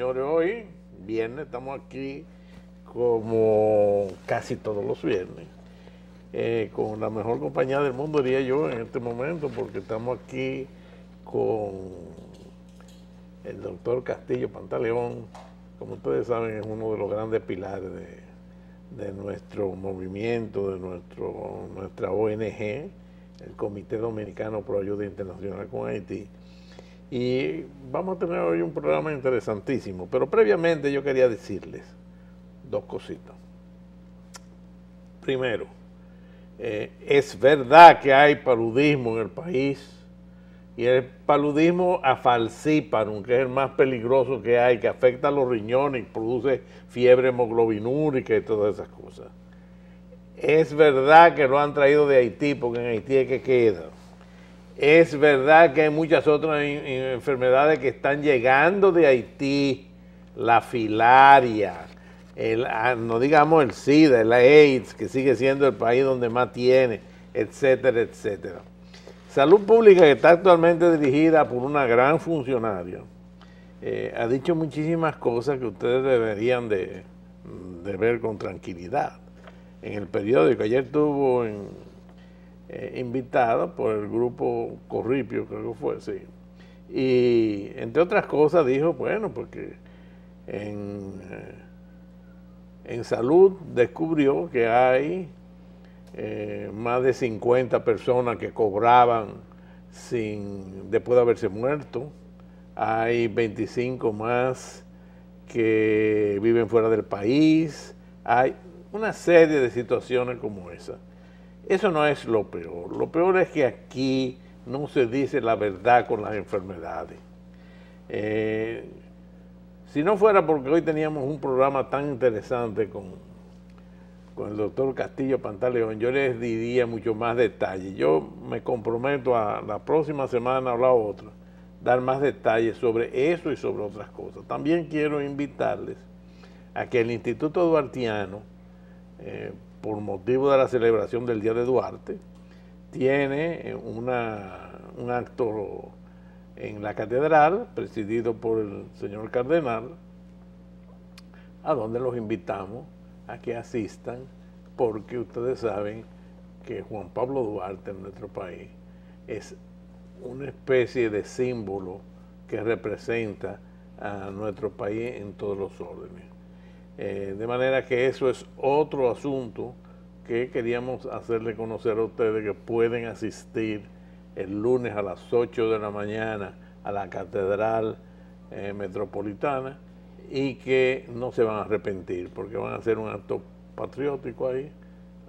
señores, hoy, viernes, estamos aquí como casi todos los viernes, eh, con la mejor compañía del mundo, diría yo, en este momento, porque estamos aquí con el doctor Castillo Pantaleón, como ustedes saben, es uno de los grandes pilares de, nuestro movimiento, de nuestro, nuestra ONG, el Comité Dominicano Pro Ayuda Internacional con Haití y vamos a tener hoy un programa interesantísimo, pero previamente yo quería decirles dos cositas. Primero, eh, es verdad que hay paludismo en el país y el paludismo a falciparum, que es el más peligroso que hay, que afecta a los riñones, produce fiebre hemoglobinúrica y todas esas cosas. Es verdad que lo han traído de Haití, porque en Haití es que queda. Es verdad que hay muchas otras enfermedades que están llegando de Haití, la filaria, ah, no digamos el SIDA, la AIDS, que sigue siendo el país donde más tiene, etcétera, etcétera. Salud Pública, que está actualmente dirigida por una gran funcionaria, eh, ha dicho muchísimas cosas que ustedes deberían de, de ver con tranquilidad. En el periódico, ayer tuvo en, eh, invitada por el grupo Corripio, creo que fue, sí. Y entre otras cosas dijo, bueno, porque en, eh, en salud descubrió que hay eh, más de 50 personas que cobraban sin, después de haberse muerto. Hay 25 más que viven fuera del país. Hay una serie de situaciones como esa. Eso no es lo peor. Lo peor es que aquí no se dice la verdad con las enfermedades. Eh, si no fuera porque hoy teníamos un programa tan interesante con, con el doctor Castillo Pantaleón, yo les diría mucho más detalle. Yo me comprometo a la próxima semana o la otra dar más detalles sobre eso y sobre otras cosas. También quiero invitarles a que el Instituto Duartiano eh, por motivo de la celebración del Día de Duarte, tiene eh, un acto en la catedral, presidido por el señor cardenal, a donde los invitamos a que asistan, porque ustedes saben que Juan Pablo Duarte en nuestro país es una especie de símbolo que representa a nuestro país en todos los órdenes. Eh, de manera que eso es otro asunto que queríamos hacerle conocer a ustedes que pueden asistir el lunes a las 8 de la mañana a la Catedral eh, Metropolitana y que no se van a arrepentir porque van a hacer un acto patriótico ahí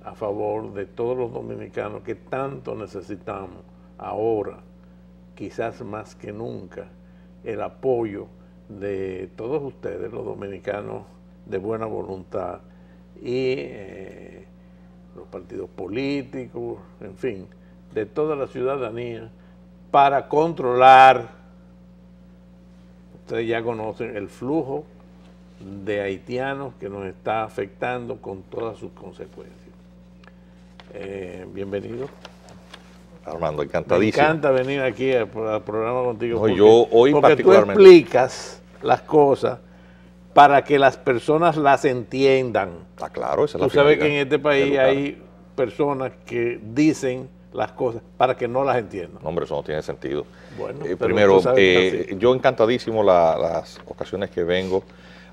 a favor de todos los dominicanos que tanto necesitamos ahora, quizás más que nunca, el apoyo de todos ustedes, los dominicanos de buena voluntad y eh, los partidos políticos, en fin, de toda la ciudadanía para controlar, ustedes ya conocen, el flujo de haitianos que nos está afectando con todas sus consecuencias. Eh, bienvenido. Armando, encantadísimo. Me encanta venir aquí al, programa contigo. porque, hoy porque particularmente. tú explicas las cosas para que las personas las entiendan. Está ah, claro, esa es Tú sabes que en este país hay personas que dicen las cosas para que no las entiendan. No, hombre, eso no tiene sentido. Bueno, eh, primero, eh, yo encantadísimo las ocasiones que vengo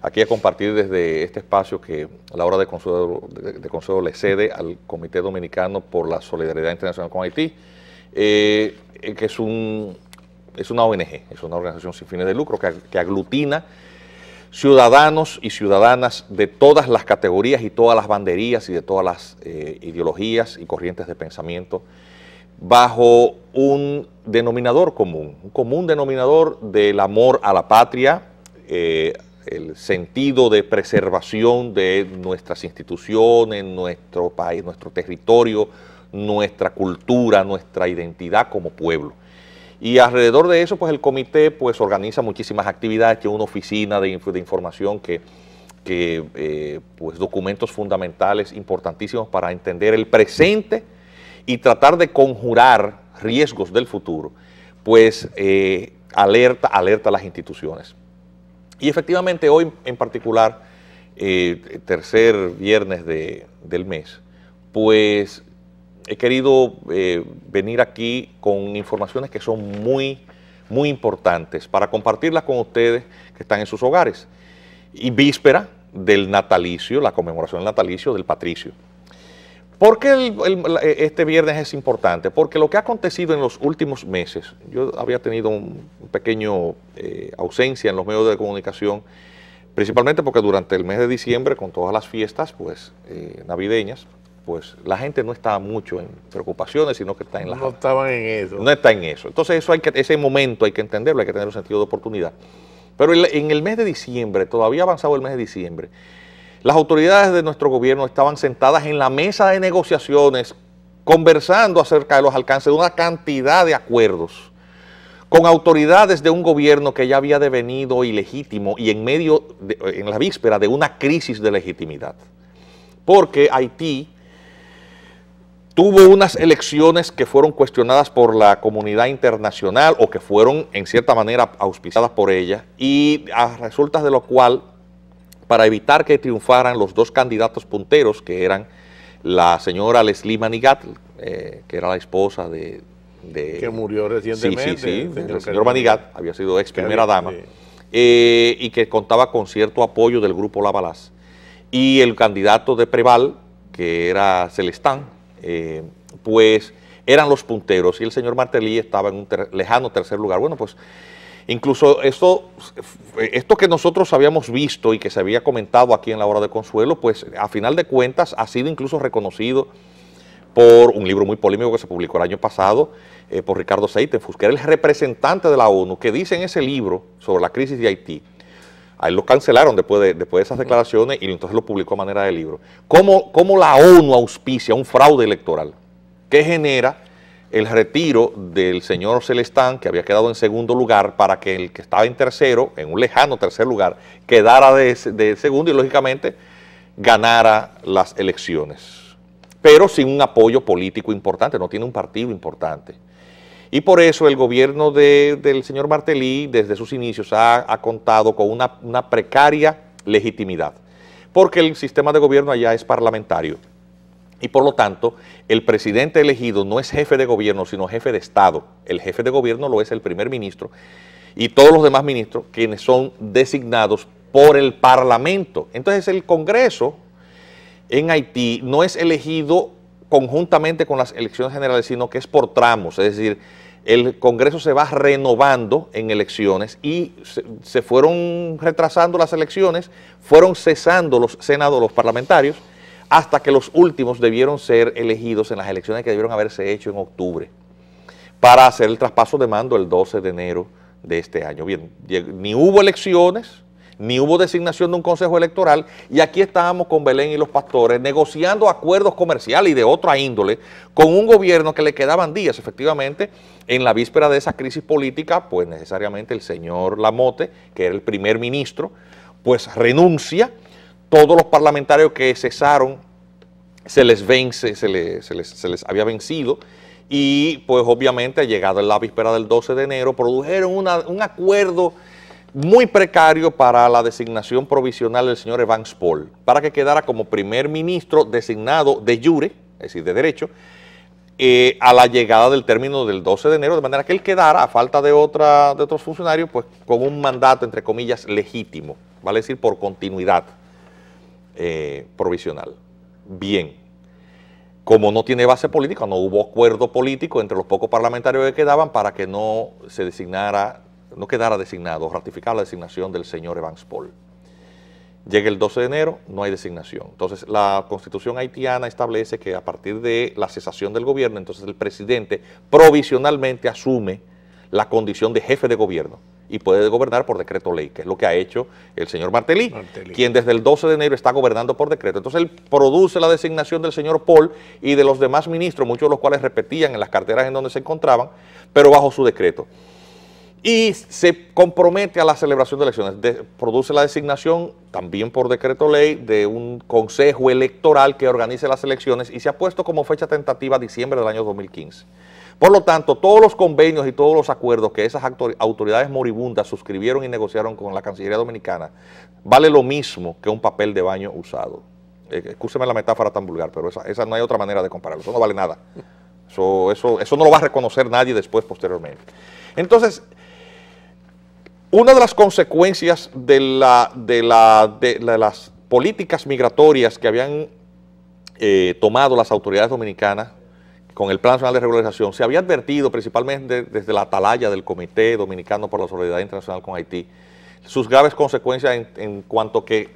aquí a compartir desde este espacio que a la hora de consejo, le cede al Comité Dominicano por la Solidaridad Internacional con Haití, eh, que es, un, es una ONG, es una organización sin fines de lucro que, que aglutina ciudadanos y ciudadanas de todas las categorías y todas las banderías y de todas las eh, ideologías y corrientes de pensamiento bajo un denominador común, un común denominador del amor a la patria, eh, el sentido de preservación de nuestras instituciones, nuestro país, nuestro territorio, nuestra cultura, nuestra identidad como pueblo. Y alrededor de eso, pues el comité pues organiza muchísimas actividades, que una oficina de, información que, que eh, pues documentos fundamentales importantísimos para entender el presente y tratar de conjurar riesgos del futuro, pues eh, alerta, alerta a las instituciones. Y efectivamente hoy en particular, eh, tercer viernes del mes, pues he querido eh, venir aquí con informaciones que son muy, muy importantes para compartirlas con ustedes que están en sus hogares. Y víspera del natalicio, la conmemoración del natalicio del patricio. ¿Por qué este viernes es importante? Porque lo que ha acontecido en los últimos meses, yo había tenido un pequeño eh, ausencia en los medios de comunicación, principalmente porque durante el mes de diciembre, con todas las fiestas pues, eh, navideñas, pues la gente no está mucho en preocupaciones, sino que está en la... No estaban en eso. No está en eso. Entonces ese momento hay que entenderlo, hay que tener un sentido de oportunidad. Pero en el mes de diciembre, todavía avanzado el mes de diciembre, las autoridades de nuestro gobierno estaban sentadas en la mesa de negociaciones, conversando acerca de los alcances de una cantidad de acuerdos con autoridades de un gobierno que ya había devenido ilegítimo y en medio, en la víspera de una crisis de legitimidad. Porque Haití tuvo unas elecciones que fueron cuestionadas por la comunidad internacional o que fueron en cierta manera auspiciadas por ella y a resultas de lo cual, para evitar que triunfaran los dos candidatos punteros que eran la señora Leslie Manigat, eh, que era la esposa de, que murió recientemente. Sí, sí, sí, el señor, Manigat había sido ex primera dama eh, y que contaba con cierto apoyo del grupo La Y el candidato de Preval, que era Celestán, eh, pues eran los punteros y el señor Martelly estaba en un lejano tercer lugar. Bueno, pues incluso esto, esto que nosotros habíamos visto y que se había comentado aquí en la hora de consuelo, pues a final de cuentas ha sido incluso reconocido por un libro muy polémico que se publicó el año pasado eh, por Ricardo Seitenfuss, que era el representante de la ONU, que dice en ese libro sobre la crisis de Haití, Ahí lo cancelaron después de, después de esas declaraciones y entonces lo publicó a manera de libro. ¿Cómo, ¿Cómo la ONU auspicia un fraude electoral que genera el retiro del señor Celestán, que había quedado en segundo lugar, para que el que estaba en tercero, en un lejano tercer lugar, quedara de segundo y lógicamente ganara las elecciones? Pero sin un apoyo político importante, no tiene un partido importante. Y por eso el gobierno del señor Martelly desde sus inicios ha, contado con una, una, precaria legitimidad, porque el sistema de gobierno allá es parlamentario. Y por lo tanto, el presidente elegido no es jefe de gobierno, sino jefe de Estado. El jefe de gobierno lo es el primer ministro y todos los demás ministros, quienes son designados por el Parlamento. Entonces el Congreso en Haití no es elegido conjuntamente con las elecciones generales, sino que es por tramos, es decir, el Congreso se va renovando en elecciones y se, fueron retrasando las elecciones, fueron cesando los senados, los parlamentarios, hasta que los últimos debieron ser elegidos en las elecciones que debieron haberse hecho en octubre para hacer el traspaso de mando el 12 de enero de este año. Bien, ni hubo elecciones, ni hubo designación de un consejo electoral y aquí estábamos con Belén y los pastores negociando acuerdos comerciales y de otra índole con un gobierno que le quedaban días, efectivamente, en la víspera de esa crisis política, pues necesariamente el señor Lamote, que era el primer ministro, pues renuncia, todos los parlamentarios que cesaron se les vence, se les, se les, había vencido y pues obviamente llegado en la víspera del 12 de enero produjeron un acuerdo muy precario para la designación provisional del señor Evans Paul, para que quedara como primer ministro designado de jure, es decir, de derecho, eh, a la llegada del término del 12 de enero, de manera que él quedara, a falta de, otra, de otros funcionarios, pues con un mandato, entre comillas, legítimo, vale decir, por continuidad eh, provisional. Bien, como no tiene base política, no hubo acuerdo político entre los pocos parlamentarios que quedaban para que no se designara no quedara designado, ratificar la designación del señor Evans Paul. Llega el 12 de enero, no hay designación. Entonces, la constitución haitiana establece que a partir de la cesación del gobierno, entonces el presidente provisionalmente asume la condición de jefe de gobierno y puede gobernar por decreto ley, que es lo que ha hecho el señor Martelly, quien desde el 12 de enero está gobernando por decreto. Entonces él produce la designación del señor Paul y de los demás ministros, muchos de los cuales repetían en las carteras en donde se encontraban, pero bajo su decreto y se compromete a la celebración de elecciones. produce la designación, también por decreto ley, de un consejo electoral que organice las elecciones y se ha puesto como fecha tentativa diciembre del año 2015. Por lo tanto, todos los convenios y todos los acuerdos que esas autoridades moribundas suscribieron y negociaron con la Cancillería Dominicana vale lo mismo que un papel de baño usado. Escúcheme eh, la metáfora tan vulgar, pero esa, no hay otra manera de compararlo. Eso no vale nada. Eso, eso, eso no lo va a reconocer nadie después, posteriormente. Entonces, una de las consecuencias de, la, de, la, de, las políticas migratorias que habían eh, tomado las autoridades dominicanas con el Plan Nacional de Regularización, se había advertido principalmente desde la atalaya del Comité Dominicano por la Solidaridad Internacional con Haití, sus graves consecuencias en, cuanto que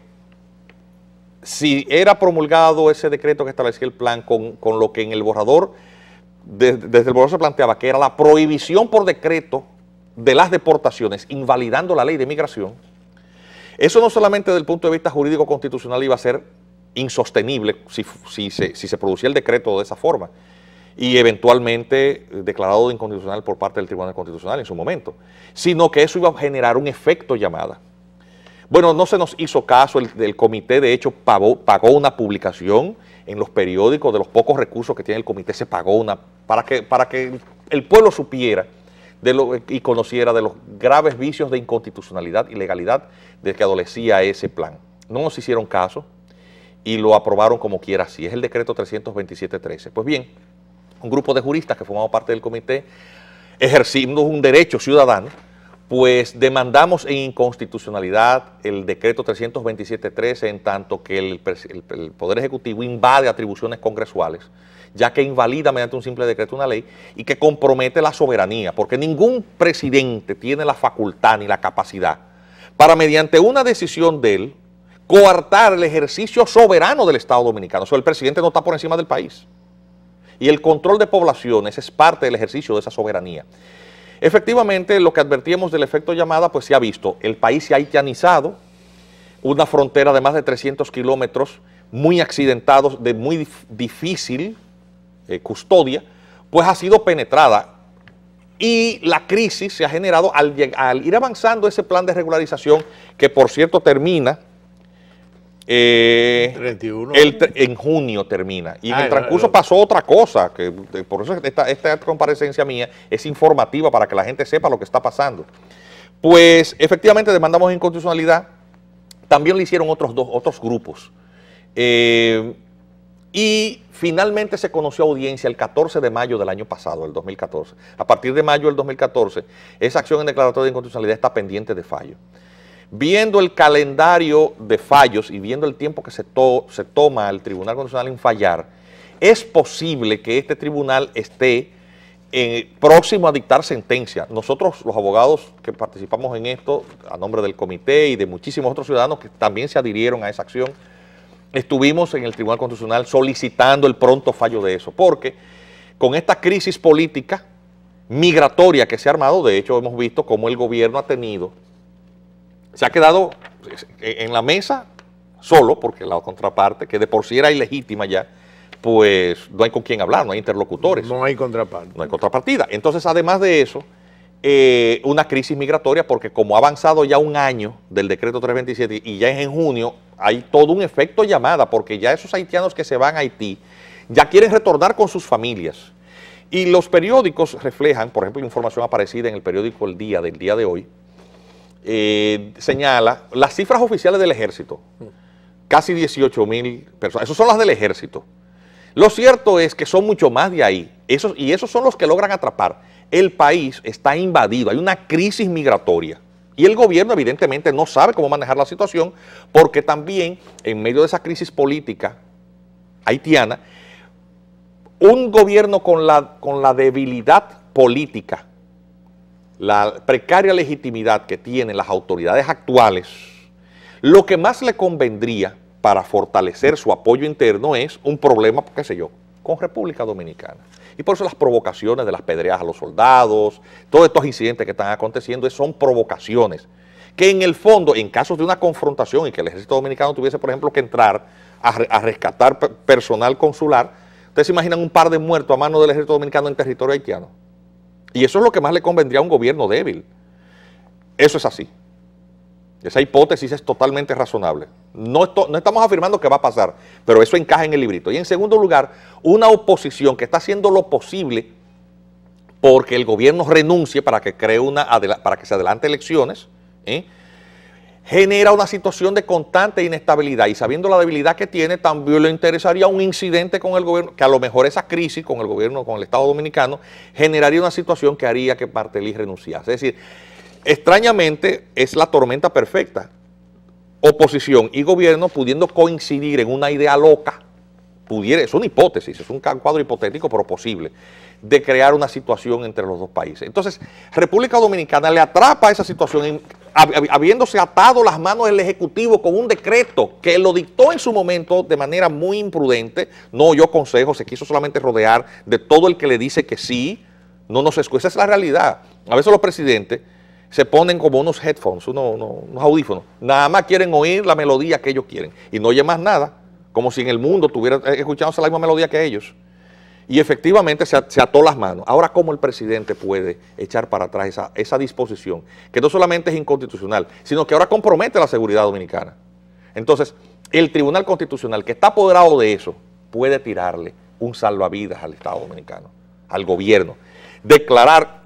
si era promulgado ese decreto que establecía el plan con, lo que en el borrador, desde el borrador se planteaba, que era la prohibición por decreto de las deportaciones, invalidando la ley de migración, eso no solamente desde el punto de vista jurídico constitucional iba a ser insostenible si, si, se, producía el decreto de esa forma y eventualmente declarado de inconstitucional por parte del Tribunal Constitucional en su momento, sino que eso iba a generar un efecto llamada. Bueno, no se nos hizo caso, el, comité de hecho pagó, pagó, una publicación en los periódicos, de los pocos recursos que tiene el comité se pagó una, para que, para que el pueblo supiera y conociera de los graves vicios de inconstitucionalidad y legalidad de que adolecía ese plan. No nos hicieron caso y lo aprobaron como quiera, así es el decreto 327.13. Pues bien, un grupo de juristas que formaba parte del comité ejercimos un derecho ciudadano pues demandamos en inconstitucionalidad el decreto 327-13 en tanto que el, Poder Ejecutivo invade atribuciones congresuales, ya que invalida mediante un simple decreto una ley y que compromete la soberanía, porque ningún presidente tiene la facultad ni la capacidad para mediante una decisión de él coartar el ejercicio soberano del Estado Dominicano. O sea, el presidente no está por encima del país. Y el control de poblaciones es parte del ejercicio de esa soberanía. Efectivamente, lo que advertíamos del efecto llamada, pues se ha visto. El país se ha haitianizado, una frontera de más de 300 kilómetros, muy accidentados, de muy difícil eh, custodia, pues ha sido penetrada. Y la crisis se ha generado al ir avanzando ese plan de regularización, que por cierto termina eh, el, en junio termina. Y en el ah, transcurso pasó otra cosa, que por eso esta, esta comparecencia mía es informativa para que la gente sepa lo que está pasando. Pues efectivamente demandamos inconstitucionalidad. También lo hicieron otros dos, otros grupos. Eh, y finalmente se conoció audiencia el 14 de mayo del año pasado, el 2014. A partir de mayo del 2014, esa acción en declaratoria de inconstitucionalidad está pendiente de fallo. Viendo el calendario de fallos y viendo el tiempo que se, se toma el Tribunal Constitucional en fallar, es posible que este tribunal esté eh, próximo a dictar sentencia. Nosotros, los abogados que participamos en esto, a nombre del comité y de muchísimos otros ciudadanos que también se adhirieron a esa acción, estuvimos en el Tribunal Constitucional solicitando el pronto fallo de eso, porque con esta crisis política migratoria que se ha armado, de hecho hemos visto cómo el gobierno ha tenido se ha quedado pues, e, en la mesa solo, porque la contraparte, que de por sí era ilegítima ya, pues no hay con quién hablar, no hay interlocutores. No hay contraparte. No hay contrapartida. Entonces, además de eso, eh, una crisis migratoria, porque como ha avanzado ya un año del decreto 327 y ya es en junio, hay todo un efecto llamada, porque ya esos haitianos que se van a Haití ya quieren retornar con sus familias. Y los periódicos reflejan, por ejemplo, información aparecida en el periódico El Día del día de hoy, eh, señala las cifras oficiales del ejército. Casi 18 mil personas. Esas son las del ejército. Lo cierto es que son mucho más de ahí. y esos son los que logran atrapar. El país está invadido. Hay una crisis migratoria. Y el gobierno evidentemente no sabe cómo manejar la situación porque también en medio de esa crisis política haitiana, un gobierno con la, con la debilidad política la precaria legitimidad que tienen las autoridades actuales, lo que más le convendría para fortalecer su apoyo interno es un problema, qué sé yo, con República Dominicana. Y por eso las provocaciones de las pedreadas a los soldados, todos estos incidentes que están aconteciendo son provocaciones que en el fondo, en casos de una confrontación y que el ejército dominicano tuviese, por ejemplo, que entrar a, rescatar personal consular, ¿ustedes se imaginan un par de muertos a mano del ejército dominicano en territorio haitiano? Y eso es lo que más le convendría a un gobierno débil. Eso es así. Esa hipótesis es totalmente razonable. No, estamos afirmando que va a pasar, pero eso encaja en el librito. Y en segundo lugar, una oposición que está haciendo lo posible porque el gobierno renuncie para que, cree una, para que se adelante elecciones, ¿eh? genera una situación de constante inestabilidad y sabiendo la debilidad que tiene, también le interesaría un incidente con el gobierno, que a lo mejor esa crisis con el gobierno, con el Estado Dominicano, generaría una situación que haría que Martelly renunciase. Es decir, extrañamente es la tormenta perfecta, oposición y gobierno pudiendo coincidir en una idea loca, pudiera, es una hipótesis, es un cuadro hipotético pero posible, de crear una situación entre los dos países. Entonces, República Dominicana le atrapa esa situación en habiéndose atado las manos del Ejecutivo con un decreto que lo dictó en su momento de manera muy imprudente, no yo consejo se quiso solamente rodear de todo el que le dice que sí, no nos escucha. Esa es la realidad. A veces los presidentes se ponen como unos headphones, unos, audífonos, nada más quieren oír la melodía que ellos quieren y no oye más nada, como si en el mundo estuviera eh, escuchándose la misma melodía que ellos. Y efectivamente se, ató las manos. Ahora, ¿cómo el presidente puede echar para atrás esa, esa disposición? Que no solamente es inconstitucional, sino que ahora compromete la seguridad dominicana. Entonces, el Tribunal Constitucional, que está apoderado de eso, puede tirarle un salvavidas al Estado dominicano, al gobierno. Declarar,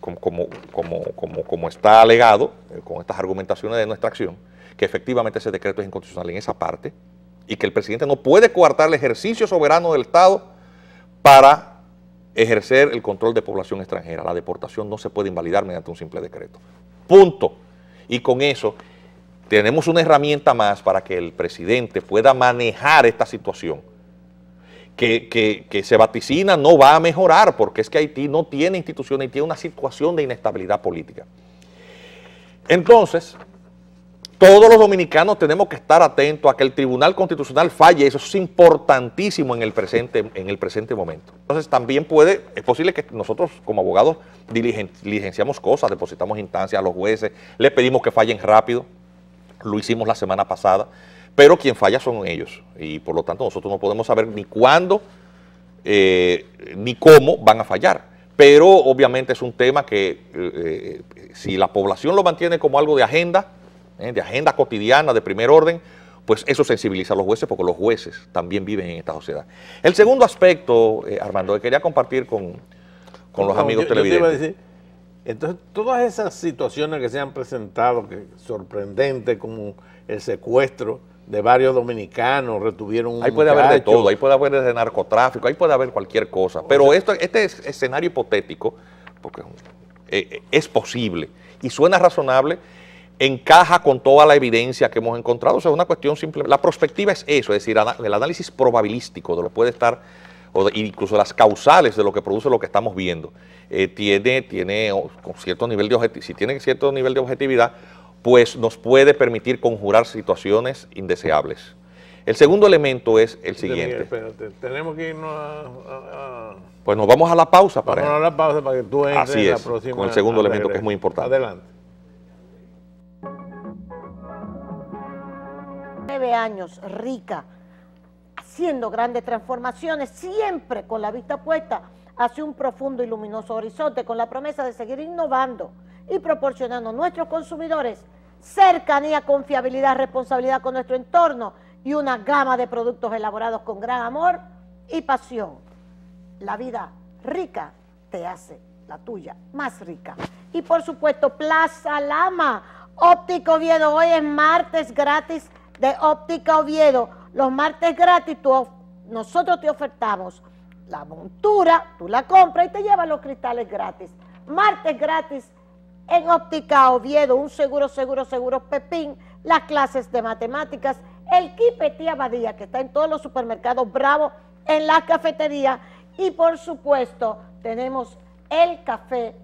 como, como, como está alegado, eh, con estas argumentaciones de nuestra acción, que efectivamente ese decreto es inconstitucional en esa parte, y que el presidente no puede coartar el ejercicio soberano del Estado para ejercer el control de población extranjera. La deportación no se puede invalidar mediante un simple decreto. Punto. Y con eso tenemos una herramienta más para que el presidente pueda manejar esta situación. Que, se vaticina no va a mejorar, porque es que Haití no tiene instituciones y tiene una situación de inestabilidad política. Entonces, todos los dominicanos tenemos que estar atentos a que el Tribunal Constitucional falle, eso es importantísimo en el presente, en el presente momento. Entonces también puede, es posible que nosotros como abogados diligenciamos cosas, depositamos instancias a los jueces, les pedimos que fallen rápido, lo hicimos la semana pasada, pero quien falla son ellos y por lo tanto nosotros no podemos saber ni cuándo eh, ni cómo van a fallar. Pero obviamente es un tema que eh, eh, si la población lo mantiene como algo de agenda, ¿eh? de agenda cotidiana de primer orden, pues eso sensibiliza a los jueces porque los jueces también viven en esta sociedad. El segundo aspecto, eh, Armando, que quería compartir con, los amigos televidentes. entonces, todas esas situaciones que se han presentado, que sorprendentes, como el secuestro de varios dominicanos, retuvieron un Ahí puede haber de todo, ahí puede haber de narcotráfico, ahí puede haber cualquier cosa. Pero esto, este es escenario hipotético, porque es eh, posible y suena razonable, encaja con toda la evidencia que hemos encontrado. O sea, una cuestión simple. La perspectiva es eso, es decir, el análisis probabilístico de lo que puede estar, o incluso las causales de lo que produce lo que estamos viendo. Eh, tiene, tiene con cierto nivel de objetividad si tiene cierto nivel de objetividad, pues nos puede permitir conjurar situaciones indeseables. El segundo elemento es el siguiente. Espérate, tenemos que irnos a, Pues nos vamos a la pausa para... Vamos a la pausa para que tú entres Así con el segundo elemento que es muy importante. Adelante. años, rica, haciendo grandes transformaciones, siempre con la vista puesta hacia un profundo y luminoso horizonte, con la promesa de seguir innovando y proporcionando a nuestros consumidores cercanía, confiabilidad, responsabilidad con nuestro entorno y una gama de productos elaborados con gran amor y pasión. La vida rica te hace la tuya más rica. Y por supuesto, Plaza Lama, Óptico Viedo, hoy es martes gratis de Óptica Oviedo. Los martes gratis nosotros te ofertamos la montura, tú la compras y te llevas los cristales gratis. Martes gratis en Óptica Oviedo, un seguro, seguro, seguro Pepín, las clases de matemáticas, el Tía Badía, que está en todos los supermercados Bravo, en la cafetería y por supuesto tenemos el café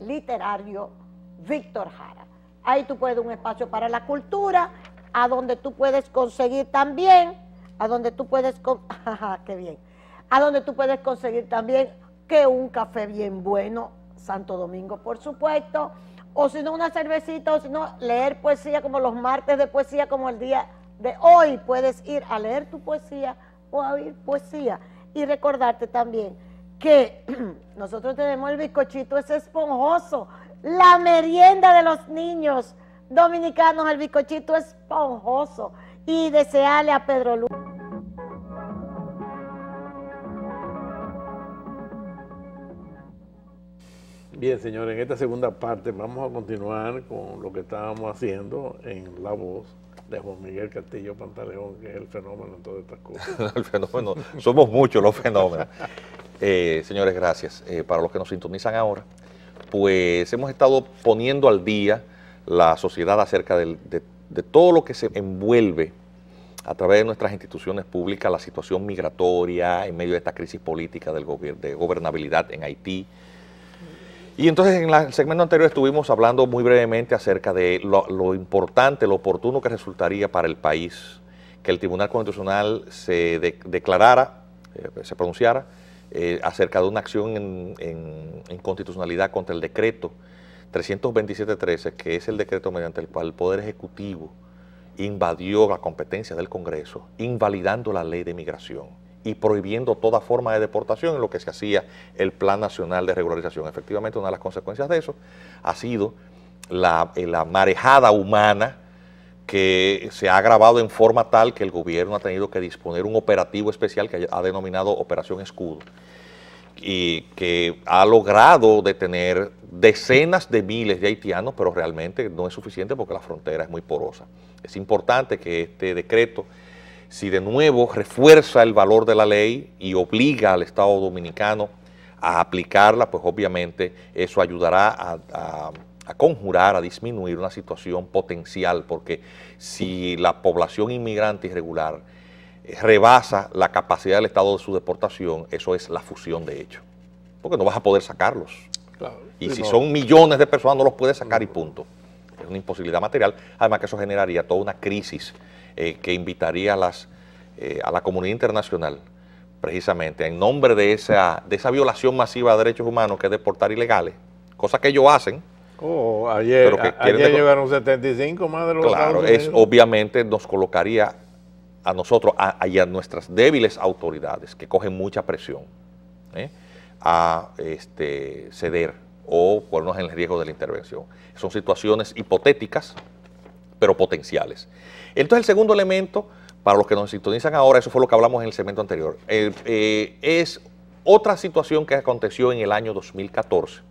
literario Víctor Jara. Ahí tú puedes un espacio para la cultura a donde tú puedes conseguir también, a donde tú puedes, qué bien, a donde tú puedes conseguir también que un café bien bueno, Santo Domingo, por supuesto, o si no una cervecita, o si no leer poesía como los martes de poesía, como el día de hoy, puedes ir a leer tu poesía o a oír poesía. Y recordarte también que nosotros tenemos el bizcochito es esponjoso, la merienda de los niños, dominicanos el bizcochito esponjoso y desearle a Pedro Luis. Bien, señores, en esta segunda parte vamos a continuar con lo que estábamos haciendo en La Voz de Juan Miguel Castillo Pantaleón, que es el fenómeno en todas estas cosas. el fenómeno, somos muchos los fenómenos. Eh, señores, gracias. Eh, para los que nos sintonizan ahora, pues hemos estado poniendo al día la sociedad acerca de, todo lo que se envuelve a través de nuestras instituciones públicas la situación migratoria en medio de esta crisis política del gobierno de gobernabilidad en Haití. Y entonces en el segmento anterior estuvimos hablando muy brevemente acerca de lo, importante, lo oportuno que resultaría para el país que el Tribunal Constitucional se declarara, eh, se pronunciara eh, acerca de una acción en, en, en constitucionalidad contra el decreto 327.13, que es el decreto mediante el cual el Poder Ejecutivo invadió la competencia del Congreso, invalidando la ley de migración y prohibiendo toda forma de deportación en lo que se hacía el Plan Nacional de Regularización. Efectivamente, una de las consecuencias de eso ha sido la, eh, marejada humana que se ha agravado en forma tal que el gobierno ha tenido que disponer un operativo especial que ha denominado Operación Escudo y que ha logrado detener decenas de miles de haitianos, pero realmente no es suficiente porque la frontera es muy porosa. Es importante que este decreto, si de nuevo refuerza el valor de la ley y obliga al Estado dominicano a aplicarla, pues obviamente eso ayudará a, conjurar, a disminuir una situación potencial, porque si la población inmigrante irregular rebasa la capacidad del Estado de su deportación, eso es la fusión de hecho, porque no vas a poder sacarlos. y si son millones de personas, no los puedes sacar y punto. Es una imposibilidad material, además que eso generaría toda una crisis eh, que invitaría a, las, eh, a la comunidad internacional, precisamente, en nombre de esa, de esa violación masiva de derechos humanos que es deportar ilegales, cosa que ellos hacen, Oh, ayer, ayer llegaron 75 más de los Claro, es, obviamente nos colocaría a nosotros a, y a nuestras débiles autoridades que cogen mucha presión ¿eh? a este, ceder o ponernos en el riesgo de la intervención. Son situaciones hipotéticas, pero potenciales. Entonces el segundo elemento, para los que nos sintonizan ahora, eso fue lo que hablamos en el segmento anterior, eh, eh, es otra situación que aconteció en el año 2014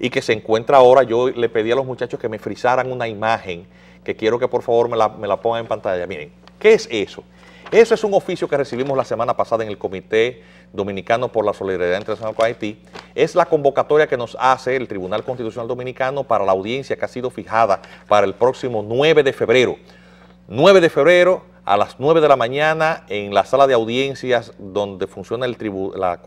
y que se encuentra ahora, yo le pedí a los muchachos que me frisaran una imagen que quiero que por favor me la, me la pongan en pantalla. Miren, ¿Qué es eso? Eso es un oficio que recibimos la semana pasada en el Comité Dominicano por la Solidaridad Internacional con Haití. Es la convocatoria que nos hace el Tribunal Constitucional Dominicano para la audiencia que ha sido fijada para el próximo 9 de febrero. 9 de febrero a las 9 de la mañana en la sala de audiencias donde funciona el la,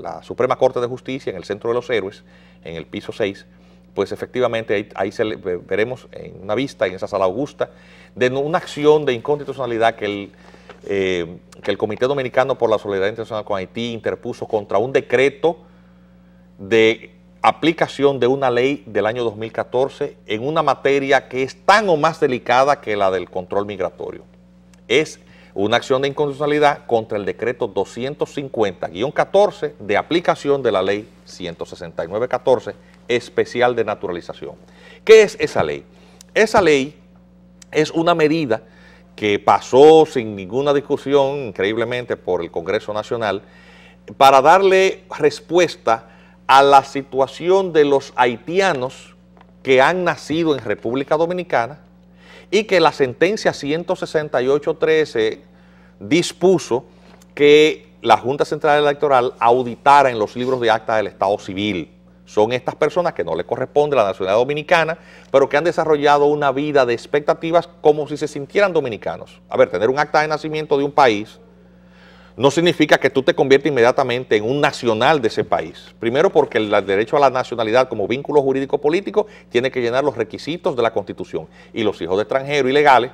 la Suprema Corte de Justicia en el Centro de los Héroes, en el piso 6 pues efectivamente ahí, veremos en una vista en esa sala augusta de una acción de inconstitucionalidad que el, eh, que el Comité Dominicano por la Solidaridad Internacional con Haití interpuso contra un decreto de aplicación de una ley del año 2014 en una materia que es tan o más delicada que la del control migratorio. Es una acción de inconstitucionalidad contra el decreto 250-14 de aplicación de la ley 169-14 especial de naturalización. ¿Qué es esa ley? Esa ley es una medida que pasó sin ninguna discusión, increíblemente, por el Congreso Nacional, para darle respuesta a la situación de los haitianos que han nacido en República Dominicana y que la sentencia 168.13 dispuso que la Junta Central Electoral auditara en los libros de acta del Estado Civil son estas personas que no le corresponde la nacionalidad dominicana, pero que han desarrollado una vida de expectativas como si se sintieran dominicanos. A ver, tener un acta de nacimiento de un país no significa que tú te conviertas inmediatamente en un nacional de ese país. Primero porque el derecho a la nacionalidad como vínculo jurídico político tiene que llenar los requisitos de la Constitución y los hijos de extranjeros ilegales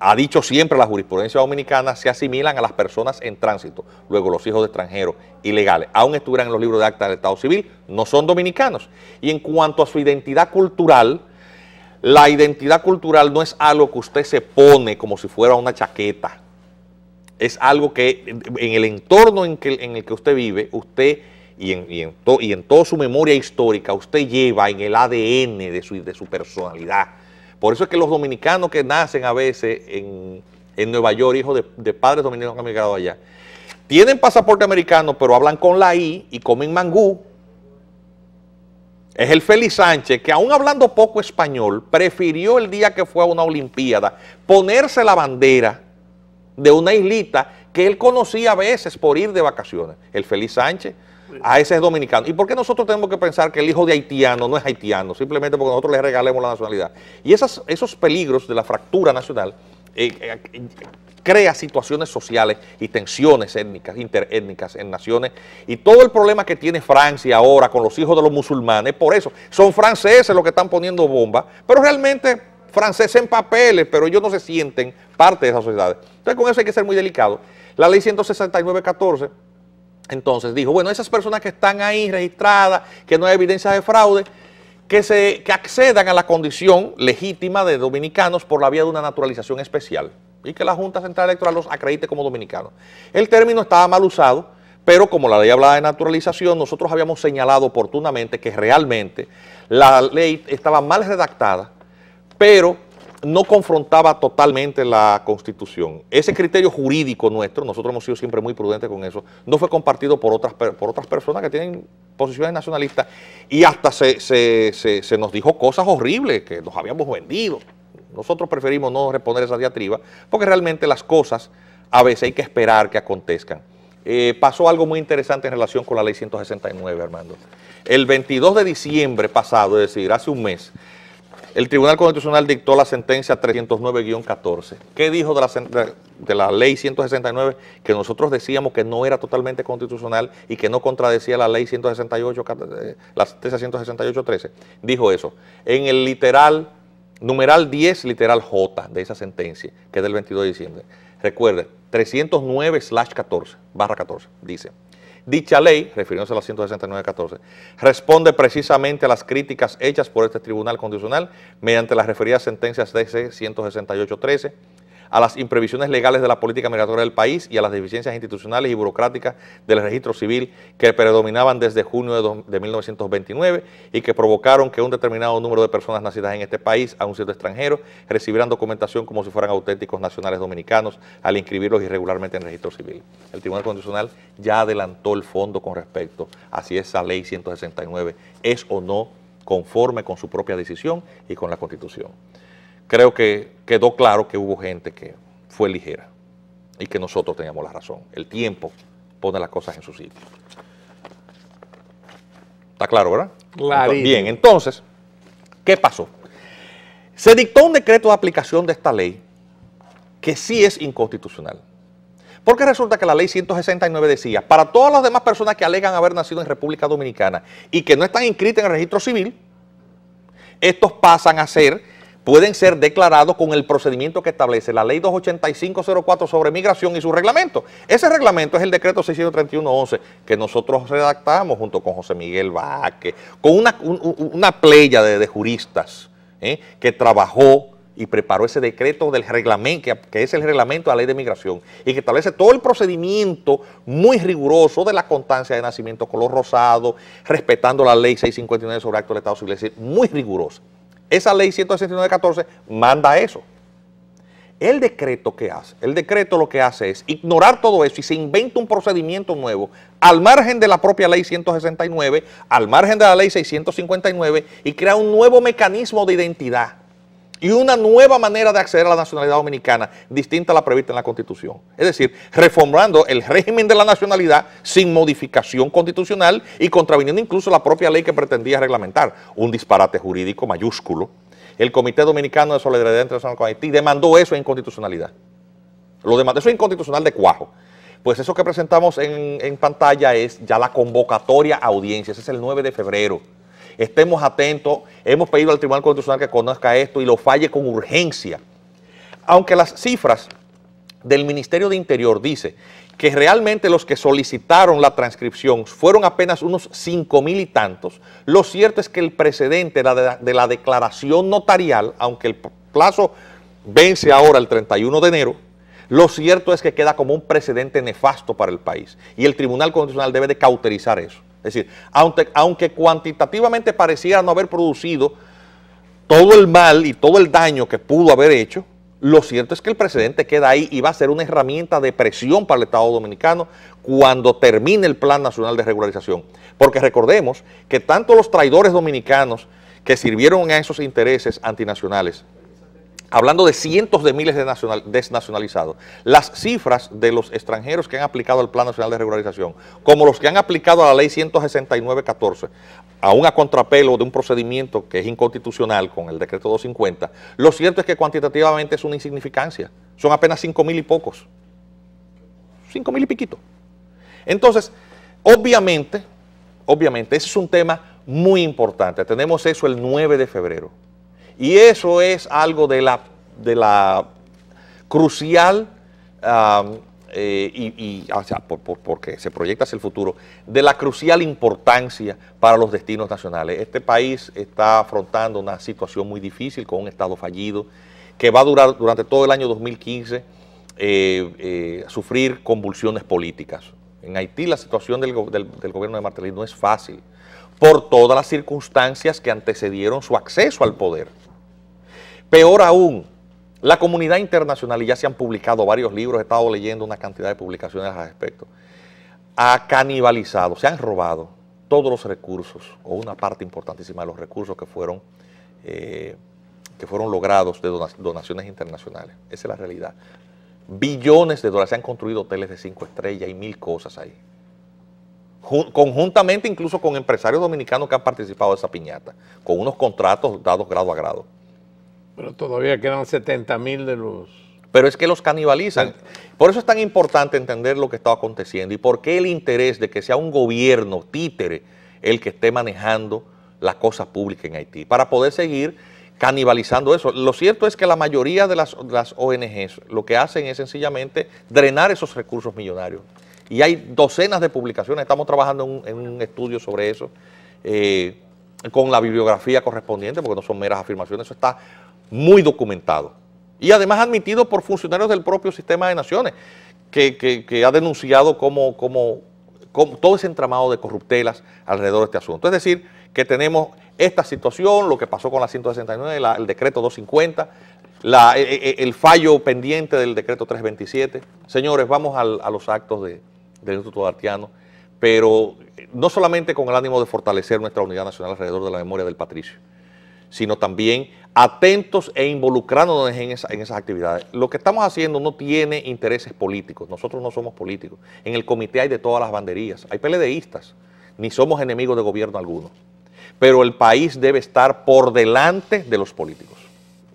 ha dicho siempre la jurisprudencia dominicana, se asimilan a las personas en tránsito, luego los hijos de extranjeros ilegales, aún estuvieran en los libros de acta del Estado Civil, no son dominicanos. Y en cuanto a su identidad cultural, la identidad cultural no es algo que usted se pone como si fuera una chaqueta. Es algo que en el entorno en, el que usted vive, usted y en, toda su memoria histórica, usted lleva en el ADN de su personalidad por eso es que los dominicanos que nacen a veces en, Nueva York, hijos de, de, padres dominicanos que han migrado allá, tienen pasaporte americano, pero hablan con la I y comen mangú. Es el Félix Sánchez que, aún hablando poco español, prefirió el día que fue a una Olimpiada ponerse la bandera de una islita que él conocía a veces por ir de vacaciones. El Félix Sánchez, a ese dominicano. ¿Y por qué nosotros tenemos que pensar que el hijo de haitiano no es haitiano? Simplemente porque nosotros le regalemos la nacionalidad. Y esas, esos peligros de la fractura nacional eh, eh, crea situaciones sociales y tensiones étnicas, interétnicas en naciones. Y todo el problema que tiene Francia ahora con los hijos de los musulmanes, por eso, son franceses los que están poniendo bombas, pero realmente franceses en papeles, pero ellos no se sienten parte de esas sociedades. Entonces con eso hay que ser muy delicado. La ley 169.14 entonces dijo, bueno, esas personas que están ahí registradas, que no hay evidencia de fraude, que, se, accedan a la condición legítima de dominicanos por la vía de una naturalización especial y que la Junta Central Electoral los acredite como dominicanos. El término estaba mal usado, pero como la ley hablaba de naturalización, nosotros habíamos señalado oportunamente que realmente la ley estaba mal redactada, pero no confrontaba totalmente la Constitución. Ese criterio jurídico nuestro, nosotros hemos sido siempre muy prudentes con eso, no fue compartido por otras, por otras personas que tienen posiciones nacionalistas y hasta se, nos dijo cosas horribles, que nos habíamos vendido. Nosotros preferimos no responder esa diatriba porque realmente las cosas a veces hay que esperar que acontezcan. Eh, pasó algo muy interesante en relación con la ley 169, Armando. El 22 de diciembre pasado, es decir, hace un mes, el Tribunal Constitucional dictó la sentencia 309-14. ¿Qué dijo de la, de la ley 169? Que nosotros decíamos que no era totalmente constitucional y que no contradecía la ley 168, eh, la 13 Dijo eso. En el literal, numeral 10, literal J de esa sentencia, que es del 22 de diciembre. Recuerde, 309-14, barra 14, dice. Dicha ley, refiriéndose a la 169-14, responde precisamente a las críticas hechas por este Tribunal Constitucional mediante las referidas sentencias DC 13 a las imprevisiones legales de la política migratoria del país y a las deficiencias institucionales y burocráticas del registro civil que predominaban desde junio de, 1929 y que provocaron que un determinado número de personas nacidas en este país, a un cierto extranjero recibieran documentación como si fueran auténticos nacionales dominicanos al inscribirlos irregularmente en el registro civil. El Tribunal Constitucional ya adelantó el fondo con respecto a si esa ley 169 es o no conforme con su propia decisión y con la Constitución creo que quedó claro que hubo gente que fue ligera y que nosotros teníamos la razón. El tiempo pone las cosas en su sitio. ¿Está claro, verdad? Claro. Bien, entonces, ¿qué pasó? Se dictó un decreto de aplicación de esta ley que sí es inconstitucional. Porque resulta que la ley 169 decía, para todas las demás personas que alegan haber nacido en República Dominicana y que no están inscritas en el registro civil, estos pasan a ser pueden ser declarados con el procedimiento que establece la ley 28504 sobre migración y su reglamento. Ese reglamento es el decreto 63111 que nosotros redactamos junto con José Miguel Vázquez, con una, playa de, juristas ¿eh? que trabajó y preparó ese decreto del reglamento, que, es el reglamento de la ley de migración, y que establece todo el procedimiento muy riguroso de la constancia de nacimiento color rosado, respetando la ley 659 sobre acto del Estado civil, es muy riguroso. Esa ley 169-14 manda eso. El decreto que hace, el decreto lo que hace es ignorar todo eso y se inventa un procedimiento nuevo al margen de la propia ley 169, al margen de la ley 659 y crea un nuevo mecanismo de identidad y una nueva manera de acceder a la nacionalidad dominicana, distinta a la prevista en la Constitución. Es decir, reformando el régimen de la nacionalidad sin modificación constitucional y contraviniendo incluso la propia ley que pretendía reglamentar. Un disparate jurídico mayúsculo. El Comité Dominicano de Solidaridad Internacional con Haití demandó eso en inconstitucionalidad. Lo demandó, eso es inconstitucional de cuajo. Pues eso que presentamos en, pantalla es ya la convocatoria a audiencias, es el 9 de febrero estemos atentos. Hemos pedido al Tribunal Constitucional que conozca esto y lo falle con urgencia. Aunque las cifras del Ministerio de Interior dice que realmente los que solicitaron la transcripción fueron apenas unos cinco mil y tantos, lo cierto es que el precedente de la declaración notarial, aunque el plazo vence ahora el 31 de enero, lo cierto es que queda como un precedente nefasto para el país y el Tribunal Constitucional debe de cauterizar eso. Es decir, aunque, aunque cuantitativamente pareciera no haber producido todo el mal y todo el daño que pudo haber hecho, lo cierto es que el presidente queda ahí y va a ser una herramienta de presión para el Estado dominicano cuando termine el Plan Nacional de Regularización. Porque recordemos que tanto los traidores dominicanos que sirvieron a esos intereses antinacionales, hablando de cientos de miles de desnacionalizados, las cifras de los extranjeros que han aplicado al Plan Nacional de Regularización, como los que han aplicado a la Ley 169-14, aún a contrapelo de un procedimiento que es inconstitucional con el decreto 250, lo cierto es que cuantitativamente es una insignificancia. Son apenas 5 mil y pocos. 5 mil y piquito. Entonces, obviamente, obviamente, ese es un tema muy importante. Tenemos eso el 9 de febrero. Y eso es algo de la, de la crucial, eh, y, o sea, por, porque se proyecta hacia el futuro, de la crucial importancia para los destinos nacionales. Este país está afrontando una situación muy difícil con un Estado fallido que va a durar durante todo el año 2015 eh, eh, sufrir convulsiones políticas. En Haití la situación del, del gobierno de Martelly no es fácil por todas las circunstancias que antecedieron su acceso al poder. Peor aún, la comunidad internacional, y ya se han publicado varios libros, he estado leyendo una cantidad de publicaciones al respecto, ha canibalizado, se han robado todos los recursos, o una parte importantísima de los recursos que fueron, eh, que fueron logrados de donaciones internacionales. Esa es la realidad. Billones de dólares, se han construido hoteles de cinco estrellas y mil cosas ahí conjuntamente incluso con empresarios dominicanos que han participado de esa piñata, con unos contratos dados grado a grado. Pero todavía quedan 70 mil de los... Pero es que los canibalizan. Por eso es tan importante entender lo que está aconteciendo y por qué el interés de que sea un gobierno títere el que esté manejando la cosa pública en Haití, para poder seguir canibalizando eso. Lo cierto es que la mayoría de las, las ONGs lo que hacen es sencillamente drenar esos recursos millonarios y hay docenas de publicaciones, estamos trabajando en un, estudio sobre eso, eh, con la bibliografía correspondiente, porque no son meras afirmaciones, eso está muy documentado. Y además admitido por funcionarios del propio sistema de naciones, que, ha denunciado como, todo ese entramado de corruptelas alrededor de este asunto. Es decir, que tenemos esta situación, lo que pasó con la 169, el decreto 250, eh, eh, el, fallo pendiente del decreto 327. Señores, vamos a los actos de, del Instituto Artiano, pero eh, no solamente con el ánimo de fortalecer nuestra unidad nacional alrededor de la memoria del patricio, sino también atentos e involucrándonos en, en, esas actividades. Lo que estamos haciendo no tiene intereses políticos, nosotros no somos políticos. En el comité hay de todas las banderías, hay peledeístas, ni somos enemigos de gobierno alguno. Pero el país debe estar por delante de los políticos.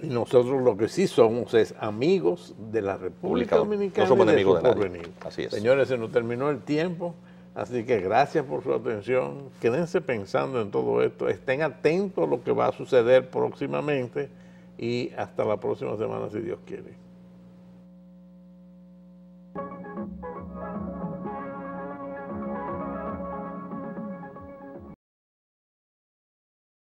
Y nosotros lo que sí somos es amigos de la República Dominicana. somos de, Así es. Señores, se nos terminó el tiempo, así que gracias por su atención. Quédense pensando en todo esto, estén atentos a lo que va a suceder próximamente y hasta la próxima semana si Dios quiere.